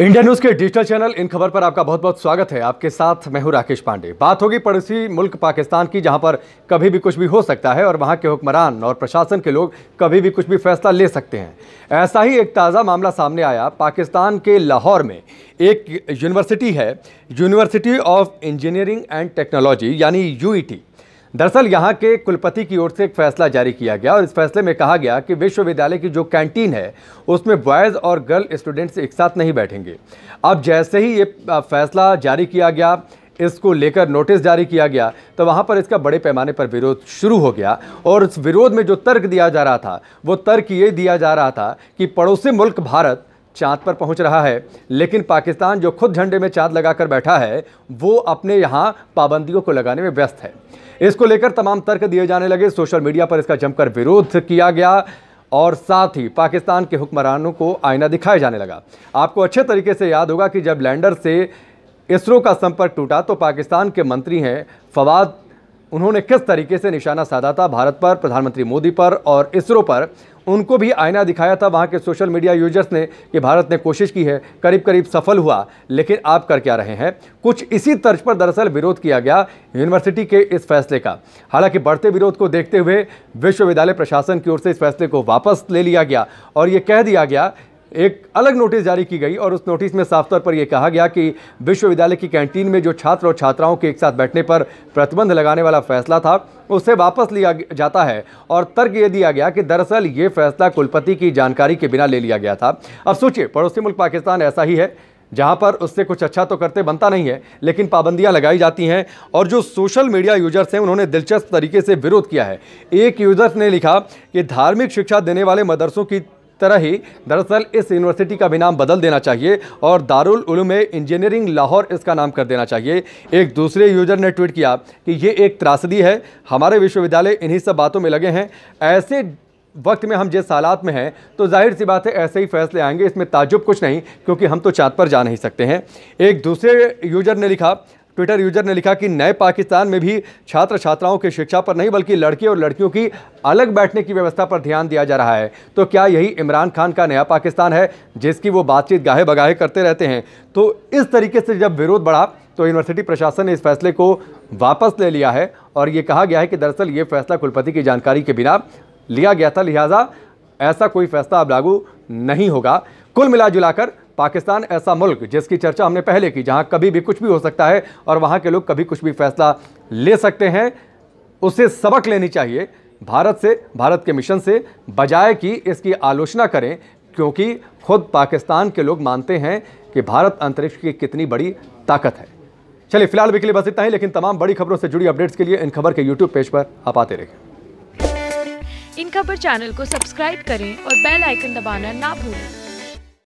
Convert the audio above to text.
India news के digital channel in Khabar पर आपका बहुत बहुत स्वागत है आपके साथ मैं हूं राकेश पांडे बात होगी पड़ोसी मुल्क पाकिस्तान की जहां पर कभी भी कुछ भी हो सकता है और वहां के हुक्मरान और प्रशासन के लोग कभी भी कुछ भी फैसला ले सकते हैं ऐसा ही एक ताज़ा मामला सामने आया पाकिस्तान के लाहौर में एक यूनिवर्सिटी है university of engineering and technology यानी यू दरअसल यहाँ के कुलपति की ओर से एक फैसला जारी किया गया और इस फैसले में कहा गया कि विश्वविद्यालय की जो कैंटीन है उसमें बॉयज़ और गर्ल स्टूडेंट्स एक साथ नहीं बैठेंगे अब जैसे ही ये फैसला जारी किया गया इसको लेकर नोटिस जारी किया गया तो वहाँ पर इसका बड़े पैमाने पर विरोध शुरू हो गया और उस विरोध में जो तर्क दिया जा रहा था वो तर्क ये दिया जा रहा था कि पड़ोसी मुल्क भारत चाँद पर पहुंच रहा है लेकिन पाकिस्तान जो खुद झंडे में चाँद लगाकर बैठा है वो अपने यहाँ पाबंदियों को लगाने में व्यस्त है इसको लेकर तमाम तर्क दिए जाने लगे सोशल मीडिया पर इसका जमकर विरोध किया गया और साथ ही पाकिस्तान के हुक्मरानों को आईना दिखाया जाने लगा आपको अच्छे तरीके से याद होगा कि जब लैंडर से इसरो का संपर्क टूटा तो पाकिस्तान के मंत्री हैं फवाद उन्होंने किस तरीके से निशाना साधा था भारत पर प्रधानमंत्री मोदी पर और इसरो पर उनको भी आईना दिखाया था वहाँ के सोशल मीडिया यूजर्स ने कि भारत ने कोशिश की है करीब करीब सफल हुआ लेकिन आप कर क्या रहे हैं कुछ इसी तर्ज पर दरअसल विरोध किया गया यूनिवर्सिटी के इस फैसले का हालांकि बढ़ते विरोध को देखते हुए विश्वविद्यालय प्रशासन की ओर से इस फैसले को वापस ले लिया गया और ये कह दिया गया एक अलग नोटिस जारी की गई और उस नोटिस में साफ तौर पर यह कहा गया कि विश्वविद्यालय की कैंटीन में जो छात्र और छात्राओं के एक साथ बैठने पर प्रतिबंध लगाने वाला फैसला था उसे वापस लिया जाता है और तर्क यह दिया गया कि दरअसल ये फैसला कुलपति की जानकारी के बिना ले लिया गया था अब सोचिए पड़ोसी मुल्क पाकिस्तान ऐसा ही है जहाँ पर उससे कुछ अच्छा तो करते बनता नहीं है लेकिन पाबंदियाँ लगाई जाती हैं और जो सोशल मीडिया यूजर्स हैं उन्होंने दिलचस्प तरीके से विरोध किया है एक यूजर्स ने लिखा कि धार्मिक शिक्षा देने वाले मदरसों की तरह ही दरअसल इस यूनिवर्सिटी का भी नाम बदल देना चाहिए और दारुल उलूम इंजीनियरिंग लाहौर इसका नाम कर देना चाहिए एक दूसरे यूजर ने ट्वीट किया कि ये एक त्रासदी है हमारे विश्वविद्यालय इन्हीं सब बातों में लगे हैं ऐसे वक्त में हम जिस हालात में हैं तो जाहिर सी बात है ऐसे ही फैसले आएंगे इसमें ताजुब कुछ नहीं क्योंकि हम तो चाँद पर जा नहीं सकते हैं एक दूसरे यूजर ने लिखा ट्विटर यूजर ने लिखा कि नए पाकिस्तान में भी छात्र छात्राओं की शिक्षा पर नहीं बल्कि लड़के और लड़कियों की अलग बैठने की व्यवस्था पर ध्यान दिया जा रहा है तो क्या यही इमरान खान का नया पाकिस्तान है जिसकी वो बातचीत गाहे बगाहे करते रहते हैं तो इस तरीके से जब विरोध बढ़ा तो यूनिवर्सिटी प्रशासन ने इस फैसले को वापस ले लिया है और ये कहा गया है कि दरअसल ये फैसला कुलपति की जानकारी के बिना लिया गया था लिहाजा ऐसा कोई फैसला अब लागू नहीं होगा कुल मिला जुलाकर पाकिस्तान ऐसा मुल्क जिसकी चर्चा हमने पहले की जहाँ कभी भी कुछ भी हो सकता है और वहाँ के लोग कभी कुछ भी फैसला ले सकते हैं उसे सबक लेनी चाहिए भारत से भारत के मिशन से बजाय कि इसकी आलोचना करें क्योंकि खुद पाकिस्तान के लोग मानते हैं कि भारत अंतरिक्ष की कितनी बड़ी ताकत है चलिए फिलहाल भी के लिए बस इतना ही लेकिन तमाम बड़ी खबरों से जुड़ी अपडेट्स के लिए इन खबर के यूट्यूब पेज पर आप आते रहे इन खबर चैनल को सब्सक्राइब करें और बेल आइकन दबाना ना भूलें